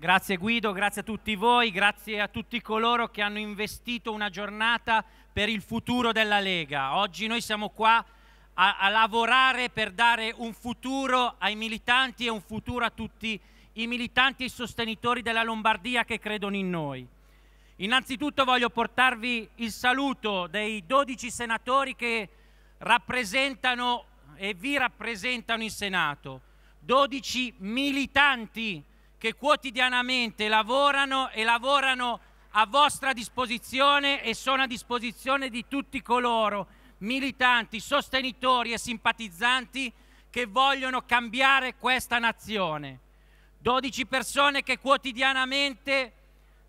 Grazie Guido, grazie a tutti voi, grazie a tutti coloro che hanno investito una giornata per il futuro della Lega. Oggi noi siamo qua a, a lavorare per dare un futuro ai militanti e un futuro a tutti i militanti e i sostenitori della Lombardia che credono in noi. Innanzitutto voglio portarvi il saluto dei 12 senatori che rappresentano e vi rappresentano in Senato, 12 militanti che quotidianamente lavorano e lavorano a vostra disposizione e sono a disposizione di tutti coloro, militanti, sostenitori e simpatizzanti che vogliono cambiare questa nazione. 12 persone che quotidianamente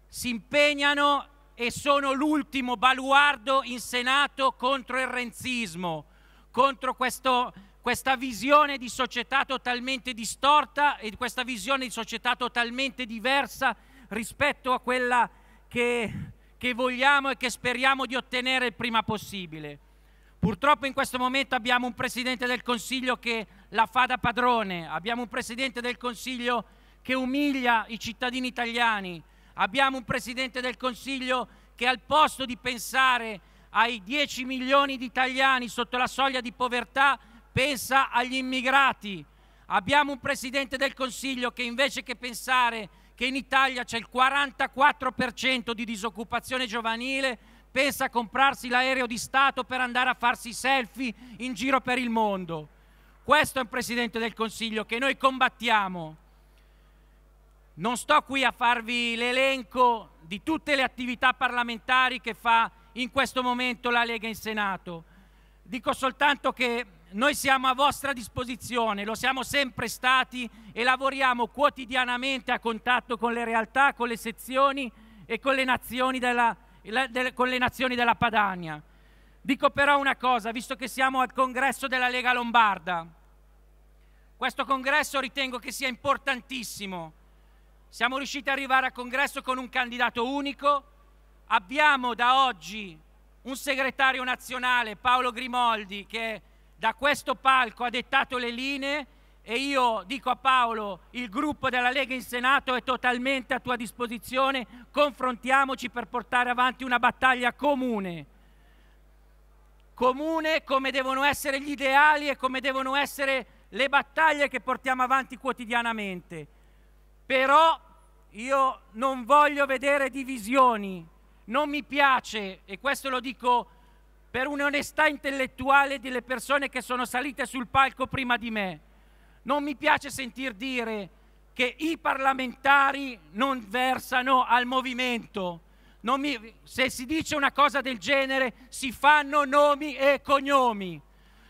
si impegnano e sono l'ultimo baluardo in Senato contro il renzismo, contro questo questa visione di società totalmente distorta e questa visione di società totalmente diversa rispetto a quella che, che vogliamo e che speriamo di ottenere il prima possibile. Purtroppo in questo momento abbiamo un Presidente del Consiglio che la fa da padrone, abbiamo un Presidente del Consiglio che umilia i cittadini italiani, abbiamo un Presidente del Consiglio che al posto di pensare ai 10 milioni di italiani sotto la soglia di povertà pensa agli immigrati. Abbiamo un Presidente del Consiglio che invece che pensare che in Italia c'è il 44% di disoccupazione giovanile, pensa a comprarsi l'aereo di Stato per andare a farsi selfie in giro per il mondo. Questo è un Presidente del Consiglio che noi combattiamo. Non sto qui a farvi l'elenco di tutte le attività parlamentari che fa in questo momento la Lega in Senato, dico soltanto che noi siamo a vostra disposizione, lo siamo sempre stati e lavoriamo quotidianamente a contatto con le realtà, con le sezioni e con le nazioni della, con le nazioni della Padania. Dico però una cosa, visto che siamo al congresso della Lega Lombarda, questo congresso ritengo che sia importantissimo. Siamo riusciti ad arrivare al congresso con un candidato unico, abbiamo da oggi un segretario nazionale, Paolo Grimoldi, che da questo palco ha dettato le linee e io dico a Paolo, il gruppo della Lega in Senato è totalmente a tua disposizione, confrontiamoci per portare avanti una battaglia comune. Comune come devono essere gli ideali e come devono essere le battaglie che portiamo avanti quotidianamente. Però io non voglio vedere divisioni, non mi piace, e questo lo dico per un'onestà intellettuale delle persone che sono salite sul palco prima di me, non mi piace sentir dire che i parlamentari non versano al movimento. Mi, se si dice una cosa del genere si fanno nomi e cognomi.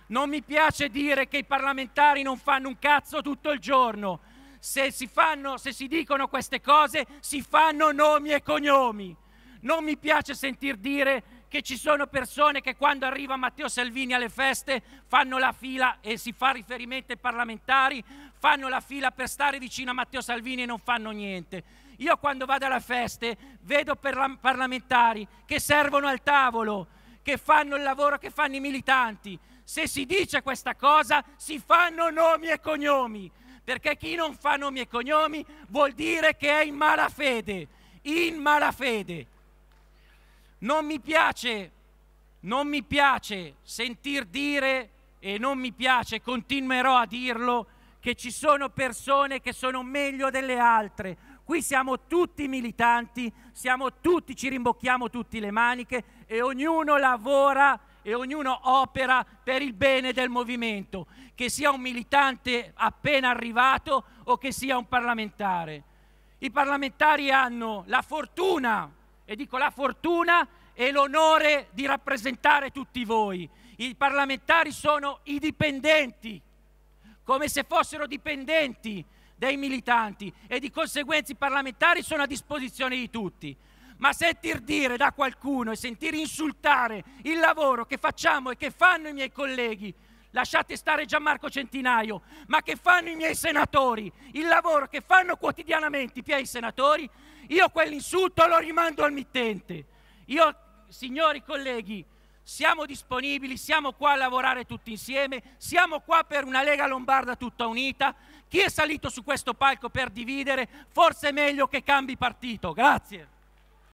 Non mi piace dire che i parlamentari non fanno un cazzo tutto il giorno. Se si, fanno, se si dicono queste cose si fanno nomi e cognomi. Non mi piace sentir dire che ci sono persone che quando arriva Matteo Salvini alle feste fanno la fila e si fa riferimento ai parlamentari, fanno la fila per stare vicino a Matteo Salvini e non fanno niente. Io quando vado alle feste vedo parlamentari che servono al tavolo, che fanno il lavoro che fanno i militanti. Se si dice questa cosa si fanno nomi e cognomi, perché chi non fa nomi e cognomi vuol dire che è in malafede, in malafede. Non mi piace, non mi piace sentir dire e non mi piace, continuerò a dirlo, che ci sono persone che sono meglio delle altre. Qui siamo tutti militanti, siamo tutti, ci rimbocchiamo tutti le maniche e ognuno lavora e ognuno opera per il bene del movimento, che sia un militante appena arrivato o che sia un parlamentare. I parlamentari hanno la fortuna e dico la fortuna e l'onore di rappresentare tutti voi. I parlamentari sono i dipendenti, come se fossero dipendenti dei militanti e di conseguenza i parlamentari sono a disposizione di tutti. Ma sentir dire da qualcuno e sentir insultare il lavoro che facciamo e che fanno i miei colleghi lasciate stare Gianmarco Centinaio, ma che fanno i miei senatori, il lavoro che fanno quotidianamente i miei senatori, io quell'insulto lo rimando al mittente. Io, signori colleghi, siamo disponibili, siamo qua a lavorare tutti insieme, siamo qua per una Lega Lombarda tutta unita. Chi è salito su questo palco per dividere, forse è meglio che cambi partito. Grazie.